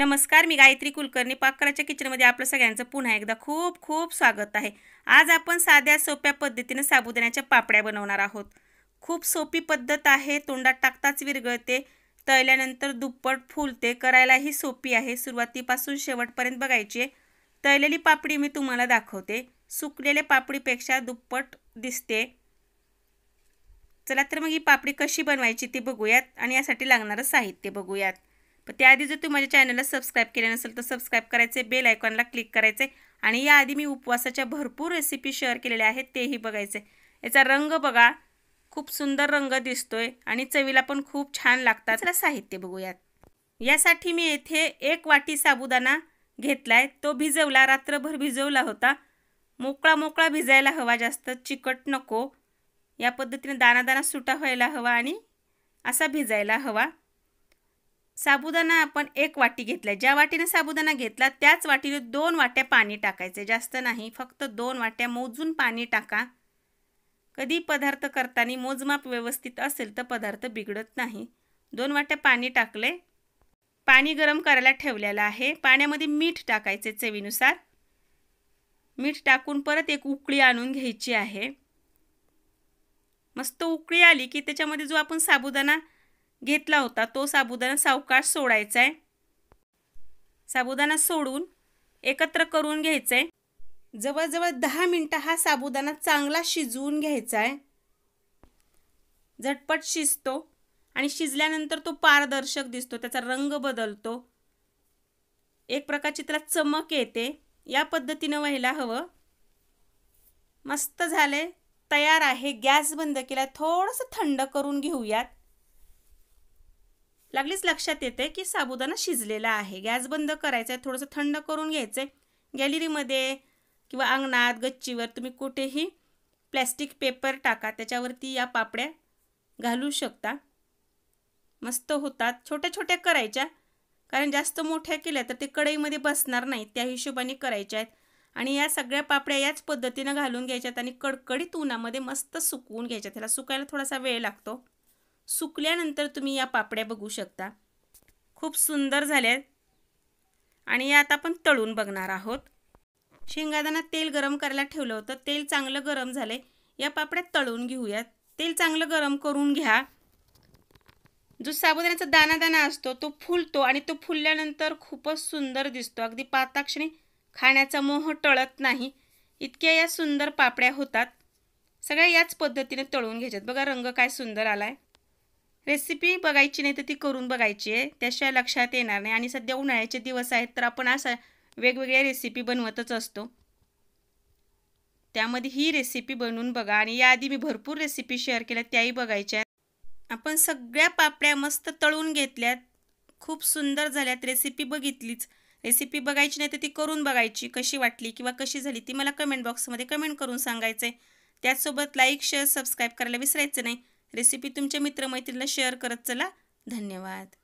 नमस्कार मी गायत्री कुलकर्णी पाकराच्या किचनमध्ये आपलं सगळ्यांचं पुन्हा एकदा खूप खूप स्वागत आहे आज आपण साध्या सोप्या पद्धतीने साबुदाण्याच्या पापड्या बनवणार आहोत खूप सोपी पद्धत आहे तोंडात टाकताच विरगळते तळल्यानंतर दुप्पट फुलते करायलाही सोपी आहे सुरुवातीपासून शेवटपर्यंत बघायची तळलेली पापडी मी तुम्हाला दाखवते सुकलेल्या पापडीपेक्षा दुप्पट दिसते चला तर मग ही पापडी कशी बनवायची ती बघूयात आणि यासाठी लागणारं साहित्य बघूयात पण त्याआधी जर तू माझ्या चॅनलला सबस्क्राईब केले नसेल तर सबस्क्राईब करायचे बेल आयकॉनला क्लिक करायचे आणि याआधी मी उपवासाच्या भरपूर रेसिपी शेअर केलेल्या आहेत तेही बघायचे याचा रंग बघा खूप सुंदर रंग दिसतोय आणि चवीला पण खूप छान लागतात त्याला साहित्य बघूयात यासाठी मी येथे एक वाटी साबुदाणा घेतलाय तो भिजवला रात्रभर भिजवला होता मोकळा मोकळा भिजायला हवा जास्त चिकट नको या पद्धतीने दाना दाना सुटा व्हायला हवा आणि असा भिजायला हवा साबुदाणा आपण एक वाटी घेतल्या ज्या वाटीने साबुदाणा घेतला त्याच वाटीने दोन वाट्या पाणी टाकायचे जास्त नाही फक्त दोन वाट्या मोजून पाणी टाका कधी पदार्थ करताना मोजमाप व्यवस्थित असेल तर पदार्थ बिघडत नाही दोन वाट्या पाणी टाकले पाणी गरम करायला ठेवलेलं आहे पाण्यामध्ये मीठ टाकायचे चवीनुसार मीठ टाकून परत एक उकळी आणून घ्यायची आहे मस्त उकळी आली की त्याच्यामध्ये जो आपण साबुदाणा घेतला होता तो साबुदाणा सावकाश सोडायचा आहे साबुदाणा सोडून एकत्र करून घ्यायचं आहे जवळजवळ दहा मिनटं हा साबुदाणा चांगला शिजवून घ्यायचा आहे झटपट शिजतो आणि शिजल्यानंतर तो पारदर्शक दिसतो त्याचा रंग बदलतो एक प्रकारची त्याला चमक येते या पद्धतीनं व्हायला हवं मस्त झालंय तयार आहे गॅस बंद केला थोडंसं थंड करून घेऊयात लागलीच लक्षात येते की साबुदाणा शिजलेला आहे गॅस बंद करायचा आहे थोडंसं थंड करून घ्यायचं आहे गॅलरीमध्ये किंवा अंगणात गच्चीवर तुम्ही कुठेही प्लॅस्टिक पेपर टाका त्याच्यावरती या पापड्या घालू शकता मस्त होतात छोट्या छोट्या करायच्या कारण जास्त मोठ्या केल्या तर ते कढईमध्ये बसणार नाही त्या हिशोबाने करायच्या आहेत आणि या सगळ्या पापड्या याच पद्धतीनं घालून घ्यायच्यात आणि कडकडीत उन्हामध्ये मस्त सुकवून घ्यायच्यात त्याला सुकायला थोडासा वेळ लागतो सुकल्यानंतर तुम्ही या पापड्या बघू शकता खूप सुंदर झाल्यात आणि या आता आपण तळून बघणार आहोत शेंगादाना तेल गरम करायला ठेवलं होतं तेल चांगलं गरम झाले या पापड्या तळून घेऊयात तेल चांगलं गरम करून घ्या जो साबुदाण्याचा दाना असतो तो फुलतो आणि तो फुलल्यानंतर खूपच सुंदर दिसतो अगदी पाताक्षणी खाण्याचा मोह टळत नाही इतक्या या सुंदर पापड्या होतात सगळ्या याच पद्धतीने तळून घ्यायच्यात बघा रंग काय सुंदर आला आहे रेसिपी बघायची नाही तर ती करून बघायची आहे त्याशिवाय लक्षात येणार नाही आणि सध्या उन्हाळ्याचे दिवस आहेत तर आपण असा वेगवेगळ्या रेसिपी बनवतच असतो त्यामध्ये ही रेसिपी बनवून बघा आणि याआधी मी भरपूर रेसिपी शेअर केल्या त्याही बघायच्या आपण सगळ्या पापड्या मस्त तळून घेतल्यात खूप सुंदर झाल्यात रेसिपी बघितलीच रेसिपी बघायची नाही तर ती करून बघायची कशी वाटली किंवा कशी झाली ती मला कमेंट बॉक्समध्ये कमेंट करून सांगायचं आहे त्याचसोबत लाईक शेअर सबस्क्राईब करायला विसरायचं नाही रेसिपी तुमच्या मित्रमैत्रिणीला शेअर करत चला धन्यवाद